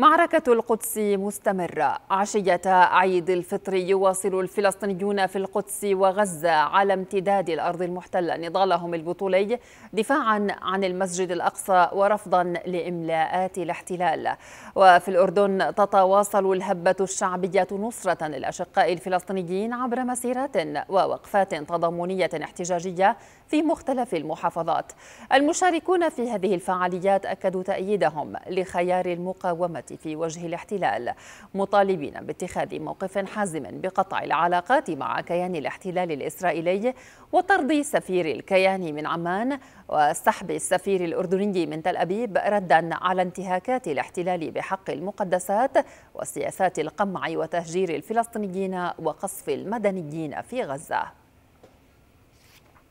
معركة القدس مستمرة عشية عيد الفطر يواصل الفلسطينيون في القدس وغزة على امتداد الأرض المحتلة نضالهم البطولي دفاعا عن المسجد الأقصى ورفضا لإملاءات الاحتلال وفي الأردن تتواصل الهبة الشعبية نصرة للأشقاء الفلسطينيين عبر مسيرات ووقفات تضامنية احتجاجية في مختلف المحافظات المشاركون في هذه الفعاليات أكدوا تأييدهم لخيار المقاومة في وجه الاحتلال مطالبين باتخاذ موقف حازم بقطع العلاقات مع كيان الاحتلال الإسرائيلي وطرد سفير الكيان من عمان وسحب السفير الأردني من تل أبيب ردا على انتهاكات الاحتلال بحق المقدسات وسياسات القمع وتهجير الفلسطينيين وقصف المدنيين في غزة